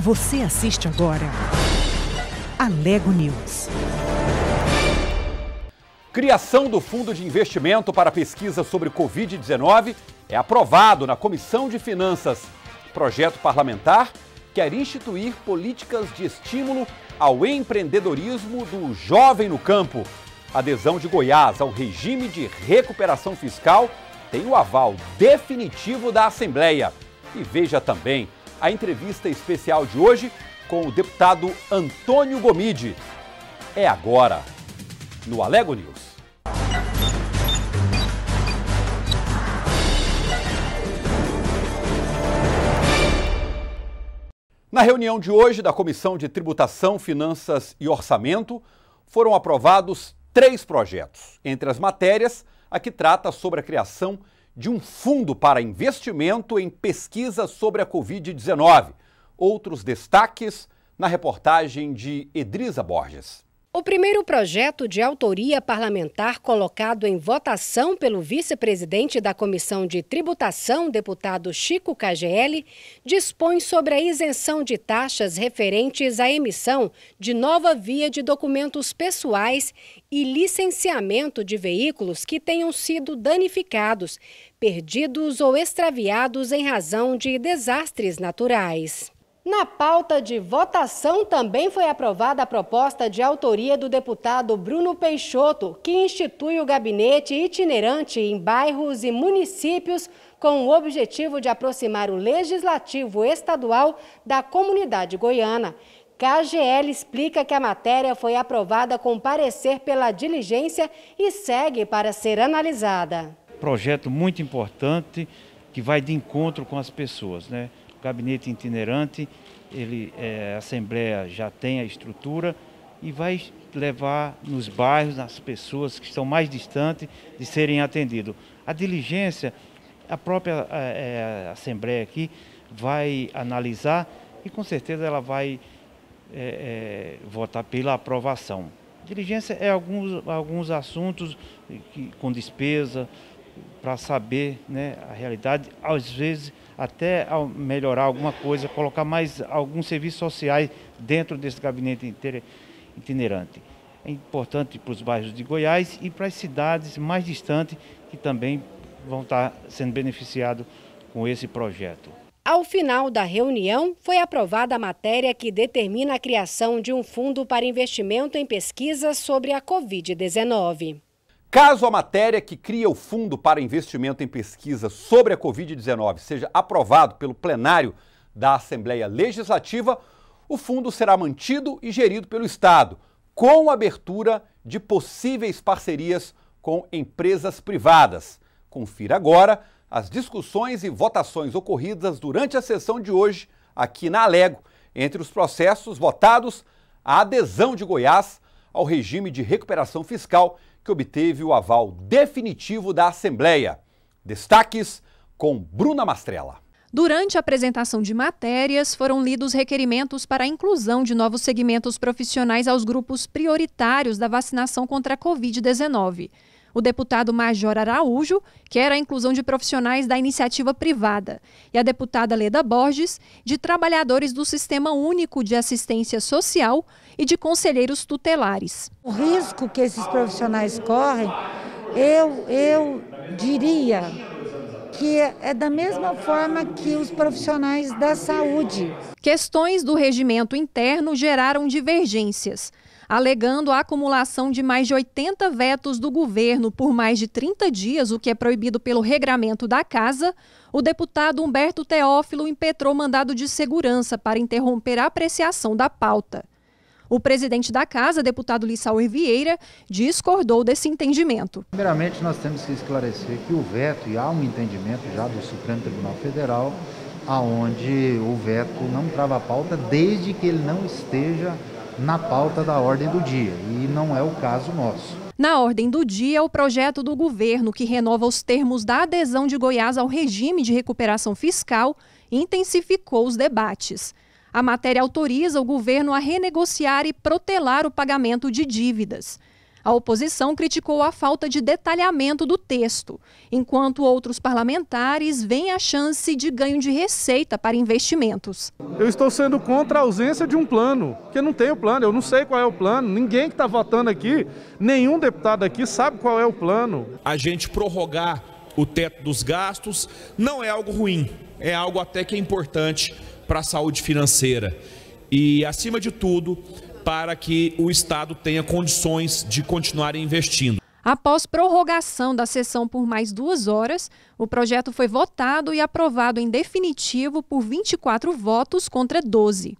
Você assiste agora. Alego News. Criação do Fundo de Investimento para Pesquisa sobre Covid-19 é aprovado na Comissão de Finanças. projeto parlamentar quer instituir políticas de estímulo ao empreendedorismo do jovem no campo. adesão de Goiás ao regime de recuperação fiscal tem o aval definitivo da Assembleia. E veja também a entrevista especial de hoje com o deputado Antônio Gomide. É agora, no Alego News. Na reunião de hoje da Comissão de Tributação, Finanças e Orçamento, foram aprovados três projetos, entre as matérias a que trata sobre a criação de de um fundo para investimento em pesquisa sobre a Covid-19. Outros destaques na reportagem de Edrisa Borges. O primeiro projeto de autoria parlamentar colocado em votação pelo vice-presidente da Comissão de Tributação, deputado Chico KGL, dispõe sobre a isenção de taxas referentes à emissão de nova via de documentos pessoais e licenciamento de veículos que tenham sido danificados, perdidos ou extraviados em razão de desastres naturais. Na pauta de votação também foi aprovada a proposta de autoria do deputado Bruno Peixoto, que institui o gabinete itinerante em bairros e municípios com o objetivo de aproximar o legislativo estadual da comunidade goiana. KGL explica que a matéria foi aprovada com parecer pela diligência e segue para ser analisada. Projeto muito importante que vai de encontro com as pessoas, né? gabinete itinerante, ele, é, a Assembleia já tem a estrutura e vai levar nos bairros, nas pessoas que estão mais distantes de serem atendidos. A diligência, a própria é, é, Assembleia aqui vai analisar e com certeza ela vai é, é, votar pela aprovação. Diligência é alguns, alguns assuntos que, com despesa, para saber né, a realidade, às vezes até melhorar alguma coisa, colocar mais alguns serviços sociais dentro desse gabinete itinerante. É importante para os bairros de Goiás e para as cidades mais distantes que também vão estar sendo beneficiados com esse projeto. Ao final da reunião, foi aprovada a matéria que determina a criação de um fundo para investimento em pesquisas sobre a Covid-19. Caso a matéria que cria o Fundo para Investimento em Pesquisa sobre a Covid-19 seja aprovado pelo plenário da Assembleia Legislativa, o fundo será mantido e gerido pelo Estado, com abertura de possíveis parcerias com empresas privadas. Confira agora as discussões e votações ocorridas durante a sessão de hoje aqui na Alego, entre os processos votados a adesão de Goiás ao regime de recuperação fiscal que obteve o aval definitivo da Assembleia. Destaques com Bruna Mastrella. Durante a apresentação de matérias, foram lidos requerimentos para a inclusão de novos segmentos profissionais aos grupos prioritários da vacinação contra a Covid-19 o deputado Major Araújo, quer a inclusão de profissionais da iniciativa privada, e a deputada Leda Borges, de trabalhadores do Sistema Único de Assistência Social e de conselheiros tutelares. O risco que esses profissionais correm, eu, eu diria que é da mesma forma que os profissionais da saúde. Questões do regimento interno geraram divergências, alegando a acumulação de mais de 80 vetos do governo por mais de 30 dias, o que é proibido pelo regramento da casa. O deputado Humberto Teófilo impetrou mandado de segurança para interromper a apreciação da pauta. O presidente da casa, deputado Lissauer Vieira, discordou desse entendimento. Primeiramente, nós temos que esclarecer que o veto, e há um entendimento já do Supremo Tribunal Federal, aonde o veto não trava a pauta desde que ele não esteja na pauta da ordem do dia, e não é o caso nosso. Na ordem do dia, o projeto do governo que renova os termos da adesão de Goiás ao regime de recuperação fiscal intensificou os debates. A matéria autoriza o governo a renegociar e protelar o pagamento de dívidas. A oposição criticou a falta de detalhamento do texto, enquanto outros parlamentares veem a chance de ganho de receita para investimentos. Eu estou sendo contra a ausência de um plano, porque não tem o plano, eu não sei qual é o plano, ninguém que está votando aqui, nenhum deputado aqui sabe qual é o plano. A gente prorrogar o teto dos gastos não é algo ruim, é algo até que é importante para a saúde financeira e, acima de tudo, para que o Estado tenha condições de continuar investindo. Após prorrogação da sessão por mais duas horas, o projeto foi votado e aprovado em definitivo por 24 votos contra 12.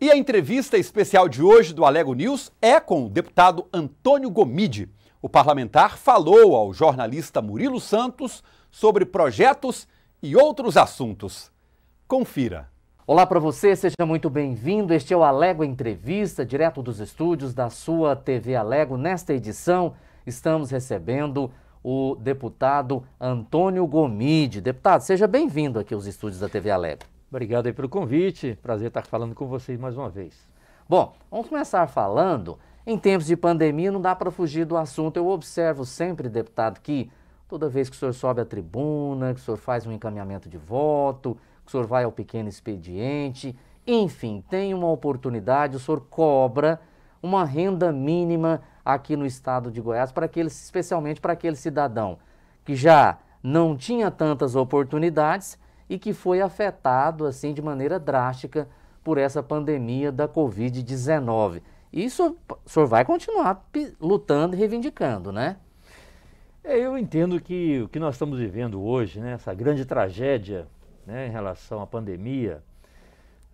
E a entrevista especial de hoje do Alego News é com o deputado Antônio Gomide. O parlamentar falou ao jornalista Murilo Santos sobre projetos e outros assuntos. Confira. Olá para você, seja muito bem-vindo. Este é o Alego Entrevista, direto dos estúdios da sua TV Alego. Nesta edição, estamos recebendo o deputado Antônio Gomide. Deputado, seja bem-vindo aqui aos estúdios da TV Alego. Obrigado aí pelo convite. Prazer estar falando com vocês mais uma vez. Bom, vamos começar falando. Em tempos de pandemia, não dá para fugir do assunto. Eu observo sempre, deputado, que toda vez que o senhor sobe à tribuna, que o senhor faz um encaminhamento de voto, o senhor vai ao pequeno expediente, enfim, tem uma oportunidade, o senhor cobra uma renda mínima aqui no estado de Goiás, para aqueles especialmente para aquele cidadão que já não tinha tantas oportunidades e que foi afetado assim de maneira drástica por essa pandemia da Covid-19. Isso o senhor vai continuar lutando e reivindicando, né? É, eu entendo que o que nós estamos vivendo hoje, né, essa grande tragédia né, em relação à pandemia,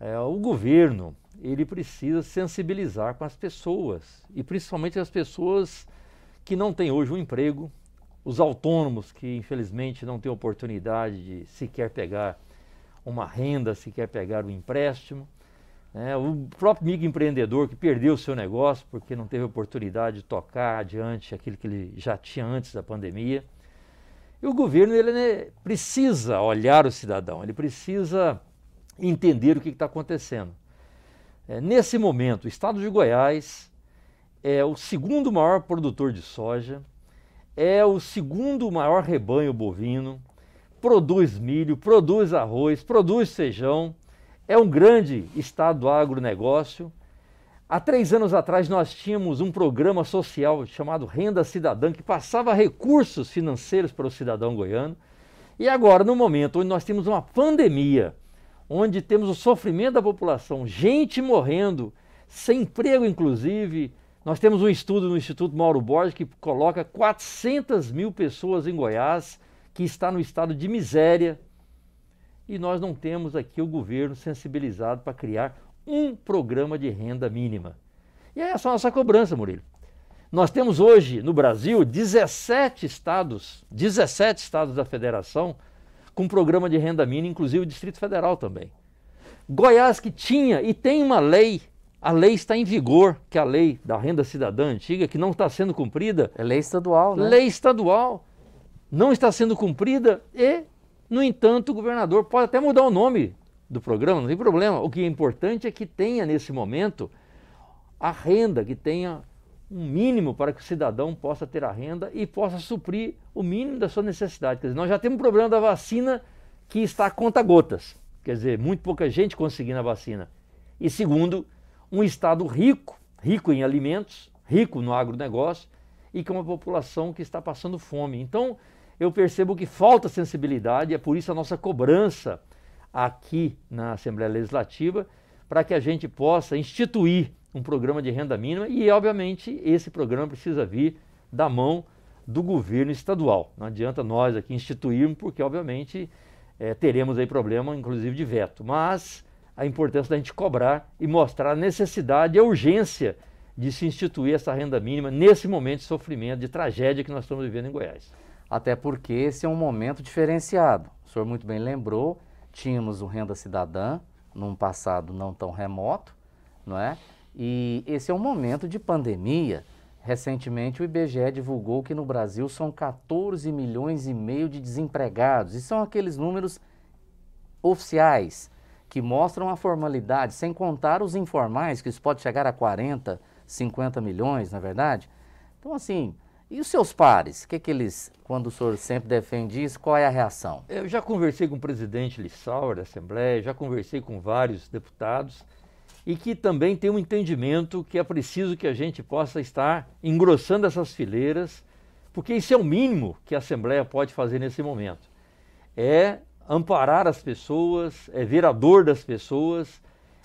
é, o governo ele precisa sensibilizar com as pessoas e principalmente as pessoas que não têm hoje um emprego, os autônomos que infelizmente não têm oportunidade de sequer pegar uma renda, sequer pegar um empréstimo, né, o próprio microempreendedor que perdeu o seu negócio porque não teve oportunidade de tocar adiante aquilo que ele já tinha antes da pandemia. E o governo ele né, precisa olhar o cidadão, ele precisa entender o que está acontecendo. É, nesse momento, o estado de Goiás é o segundo maior produtor de soja, é o segundo maior rebanho bovino, produz milho, produz arroz, produz feijão, é um grande estado agronegócio Há três anos atrás, nós tínhamos um programa social chamado Renda Cidadã, que passava recursos financeiros para o cidadão goiano. E agora, no momento onde nós temos uma pandemia, onde temos o sofrimento da população, gente morrendo, sem emprego inclusive, nós temos um estudo no Instituto Mauro Borges que coloca 400 mil pessoas em Goiás que está no estado de miséria. E nós não temos aqui o governo sensibilizado para criar um programa de renda mínima. E é essa a nossa cobrança, Murilo. Nós temos hoje no Brasil 17 estados, 17 estados da federação com programa de renda mínima, inclusive o Distrito Federal também. Goiás que tinha e tem uma lei, a lei está em vigor, que é a lei da renda cidadã antiga, que não está sendo cumprida. É lei estadual, né? Lei estadual não está sendo cumprida e, no entanto, o governador pode até mudar o nome do programa, não tem problema. O que é importante é que tenha nesse momento a renda, que tenha um mínimo para que o cidadão possa ter a renda e possa suprir o mínimo da sua necessidade. Quer dizer, nós já temos um problema da vacina que está a conta gotas, quer dizer, muito pouca gente conseguindo a vacina. E segundo, um Estado rico, rico em alimentos, rico no agronegócio e com uma população que está passando fome. Então, eu percebo que falta sensibilidade, é por isso a nossa cobrança aqui na Assembleia Legislativa para que a gente possa instituir um programa de renda mínima e, obviamente, esse programa precisa vir da mão do governo estadual. Não adianta nós aqui instituirmos, porque, obviamente, é, teremos aí problema, inclusive, de veto. Mas a importância da gente cobrar e mostrar a necessidade e a urgência de se instituir essa renda mínima nesse momento de sofrimento, de tragédia que nós estamos vivendo em Goiás. Até porque esse é um momento diferenciado. O senhor muito bem lembrou, Tínhamos o Renda Cidadã, num passado não tão remoto, não é? E esse é um momento de pandemia. Recentemente, o IBGE divulgou que no Brasil são 14 milhões e meio de desempregados. E são aqueles números oficiais que mostram a formalidade, sem contar os informais, que isso pode chegar a 40, 50 milhões, na é verdade. Então, assim, e os seus pares, que, que eles, quando o senhor sempre defende isso, qual é a reação? Eu já conversei com o presidente Lissauer da Assembleia, já conversei com vários deputados e que também tem um entendimento que é preciso que a gente possa estar engrossando essas fileiras, porque isso é o mínimo que a Assembleia pode fazer nesse momento. É amparar as pessoas, é ver a dor das pessoas,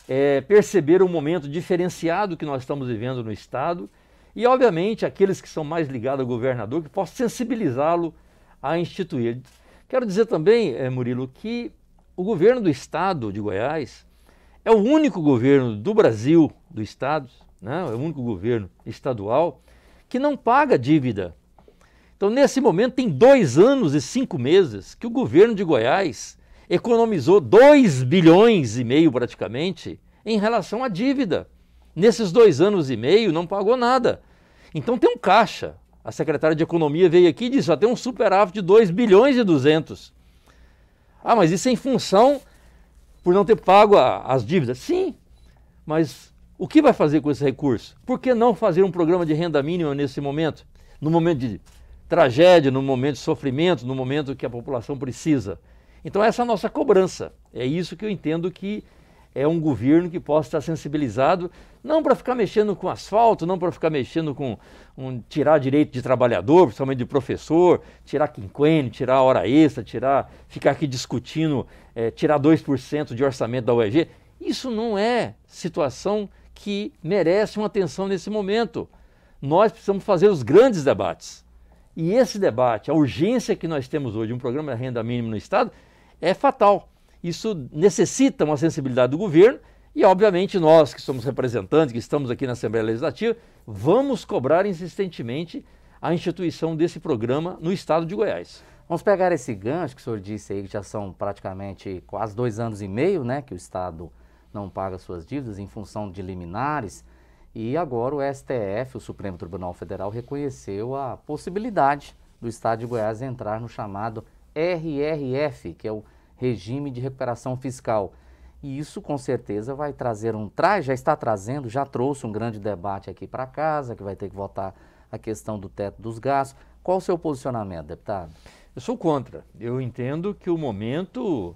é perceber o um momento diferenciado que nós estamos vivendo no Estado e, obviamente, aqueles que são mais ligados ao governador, que possam sensibilizá-lo a instituir. Quero dizer também, eh, Murilo, que o governo do estado de Goiás é o único governo do Brasil, do estado, né? é o único governo estadual que não paga dívida. Então, nesse momento, tem dois anos e cinco meses que o governo de Goiás economizou 2 bilhões e meio praticamente em relação à dívida. Nesses dois anos e meio não pagou nada. Então tem um caixa. A secretária de Economia veio aqui e disse: tem um superávit de 2 bilhões e 200. Ah, mas isso é em função por não ter pago a, as dívidas. Sim, mas o que vai fazer com esse recurso? Por que não fazer um programa de renda mínima nesse momento? No momento de tragédia, no momento de sofrimento, no momento que a população precisa. Então, essa é a nossa cobrança. É isso que eu entendo que é um governo que possa estar sensibilizado, não para ficar mexendo com asfalto, não para ficar mexendo com um, tirar direito de trabalhador, principalmente de professor, tirar quinquênio, tirar hora extra, tirar, ficar aqui discutindo, é, tirar 2% de orçamento da UEG. Isso não é situação que merece uma atenção nesse momento. Nós precisamos fazer os grandes debates. E esse debate, a urgência que nós temos hoje, um programa de renda mínima no Estado, é fatal. Isso necessita uma sensibilidade do governo e, obviamente, nós que somos representantes, que estamos aqui na Assembleia Legislativa, vamos cobrar insistentemente a instituição desse programa no estado de Goiás. Vamos pegar esse gancho que o senhor disse aí, que já são praticamente quase dois anos e meio, né, que o Estado não paga suas dívidas em função de liminares. E agora o STF, o Supremo Tribunal Federal, reconheceu a possibilidade do Estado de Goiás entrar no chamado RRF, que é o regime de recuperação fiscal. E isso com certeza vai trazer um traz, já está trazendo, já trouxe um grande debate aqui para casa, que vai ter que votar a questão do teto dos gastos. Qual o seu posicionamento, deputado? Eu sou contra. Eu entendo que o momento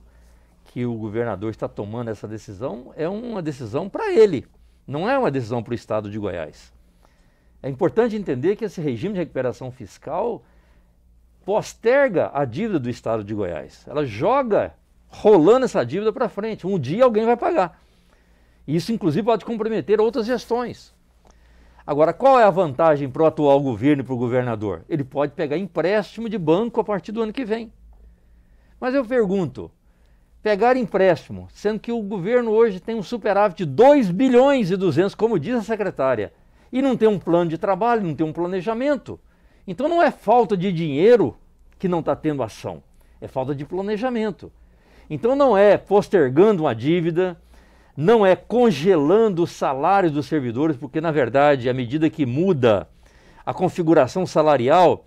que o governador está tomando essa decisão é uma decisão para ele, não é uma decisão para o estado de Goiás. É importante entender que esse regime de recuperação fiscal posterga a dívida do Estado de Goiás. Ela joga rolando essa dívida para frente. Um dia alguém vai pagar. Isso, inclusive, pode comprometer outras gestões. Agora, qual é a vantagem para o atual governo e para o governador? Ele pode pegar empréstimo de banco a partir do ano que vem. Mas eu pergunto: pegar empréstimo, sendo que o governo hoje tem um superávit de 2 bilhões e 200, como diz a secretária, e não tem um plano de trabalho, não tem um planejamento. Então não é falta de dinheiro que não está tendo ação, é falta de planejamento. Então não é postergando uma dívida, não é congelando os salários dos servidores, porque na verdade, à medida que muda a configuração salarial,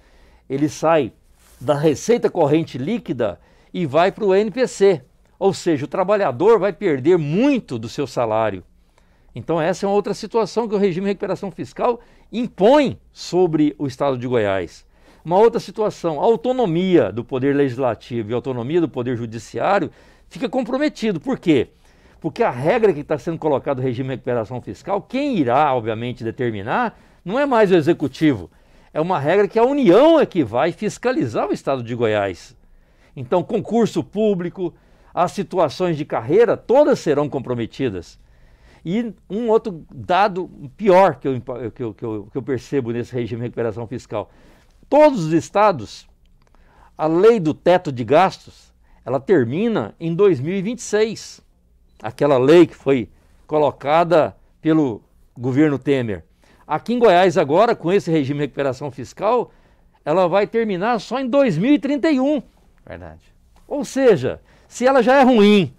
ele sai da receita corrente líquida e vai para o NPC. Ou seja, o trabalhador vai perder muito do seu salário. Então, essa é uma outra situação que o regime de recuperação fiscal impõe sobre o Estado de Goiás. Uma outra situação, a autonomia do Poder Legislativo e a autonomia do Poder Judiciário fica comprometido. Por quê? Porque a regra que está sendo colocada no regime de recuperação fiscal, quem irá, obviamente, determinar não é mais o Executivo. É uma regra que a União é que vai fiscalizar o Estado de Goiás. Então, concurso público, as situações de carreira, todas serão comprometidas. E um outro dado pior que eu, que eu, que eu, que eu percebo nesse regime de recuperação fiscal: todos os estados, a lei do teto de gastos, ela termina em 2026. Aquela lei que foi colocada pelo governo Temer. Aqui em Goiás, agora, com esse regime de recuperação fiscal, ela vai terminar só em 2031. Verdade. Ou seja, se ela já é ruim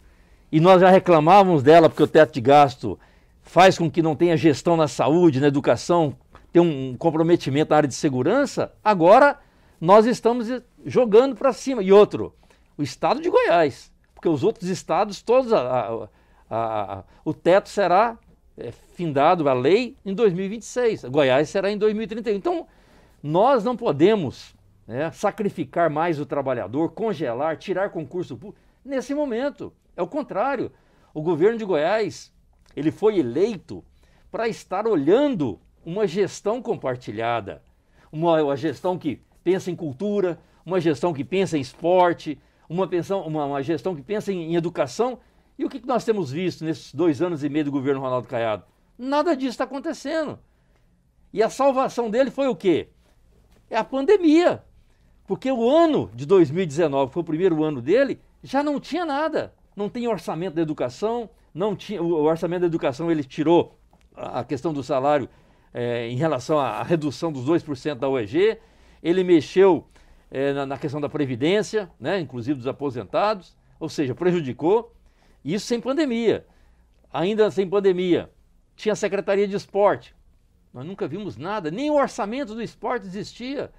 e nós já reclamávamos dela porque o teto de gasto faz com que não tenha gestão na saúde, na educação, tem um comprometimento na área de segurança, agora nós estamos jogando para cima. E outro, o estado de Goiás, porque os outros estados, todos a, a, a, o teto será é, findado, a lei, em 2026. Goiás será em 2031. Então, nós não podemos né, sacrificar mais o trabalhador, congelar, tirar concurso público nesse momento. É o contrário. O governo de Goiás, ele foi eleito para estar olhando uma gestão compartilhada, uma, uma, gestão que pensa em cultura, uma gestão que pensa em esporte, uma, pensão, uma, uma gestão que pensa em, em educação. E o que, que nós temos visto nesses dois anos e meio do governo Ronaldo Caiado? Nada disso está acontecendo. E a salvação dele foi o quê? É a pandemia. Porque o ano de 2019, que foi o primeiro ano dele, já não tinha nada não tem orçamento da educação, não tinha, o orçamento da educação ele tirou a questão do salário é, em relação à redução dos 2% da OEG, ele mexeu é, na, na, questão da previdência, né, inclusive dos aposentados, ou seja, prejudicou, isso sem pandemia. Ainda sem pandemia, tinha a Secretaria de Esporte. Nós nunca vimos nada, nem o orçamento do esporte existia.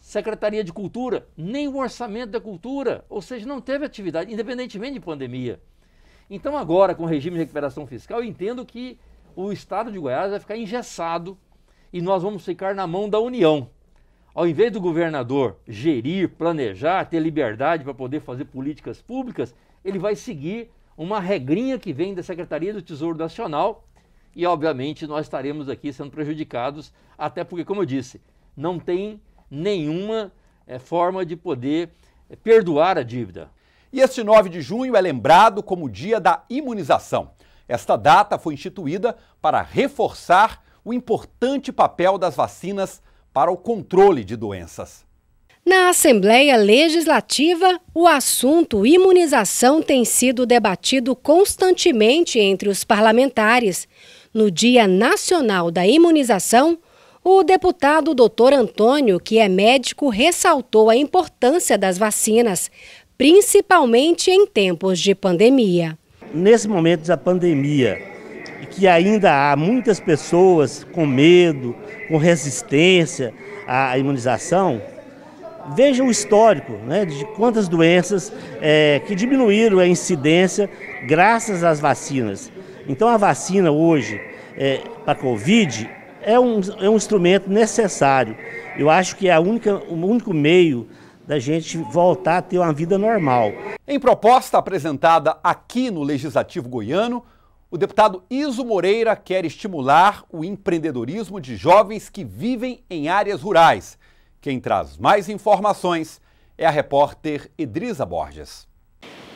Secretaria de Cultura, nem o orçamento da cultura, ou seja, não teve atividade, independentemente de pandemia. Então, agora, com o regime de recuperação fiscal, eu entendo que o Estado de Goiás vai ficar engessado e nós vamos ficar na mão da União. Ao invés do governador gerir, planejar, ter liberdade para poder fazer políticas públicas, ele vai seguir uma regrinha que vem da Secretaria do Tesouro Nacional e, obviamente, nós estaremos aqui sendo prejudicados, até porque, como eu disse, não tem nenhuma é, forma de poder é, perdoar a dívida. E este 9 de junho é lembrado como o dia da imunização. Esta data foi instituída para reforçar o importante papel das vacinas para o controle de doenças. Na Assembleia Legislativa, o assunto imunização tem sido debatido constantemente entre os parlamentares. No Dia Nacional da Imunização, o deputado doutor Antônio, que é médico, ressaltou a importância das vacinas, principalmente em tempos de pandemia. Nesse momento da pandemia, que ainda há muitas pessoas com medo, com resistência à imunização, veja o histórico né, de quantas doenças é, que diminuíram a incidência graças às vacinas. Então a vacina hoje é, para a Covid é um, é um instrumento necessário. Eu acho que é única, o único meio da gente voltar a ter uma vida normal. Em proposta apresentada aqui no Legislativo Goiano, o deputado Iso Moreira quer estimular o empreendedorismo de jovens que vivem em áreas rurais. Quem traz mais informações é a repórter Edriza Borges.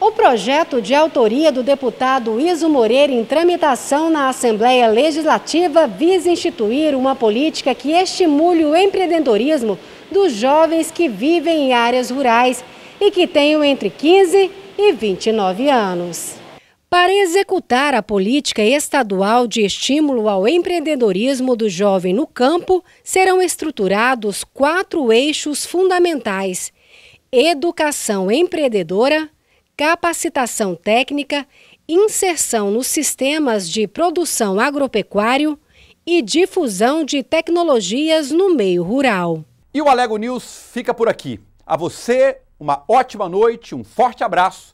O projeto de autoria do deputado Iso Moreira em tramitação na Assembleia Legislativa visa instituir uma política que estimule o empreendedorismo dos jovens que vivem em áreas rurais e que tenham entre 15 e 29 anos. Para executar a política estadual de estímulo ao empreendedorismo do jovem no campo, serão estruturados quatro eixos fundamentais: educação empreendedora, capacitação técnica, inserção nos sistemas de produção agropecuário e difusão de tecnologias no meio rural. E o Alego News fica por aqui. A você, uma ótima noite, um forte abraço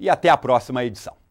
e até a próxima edição.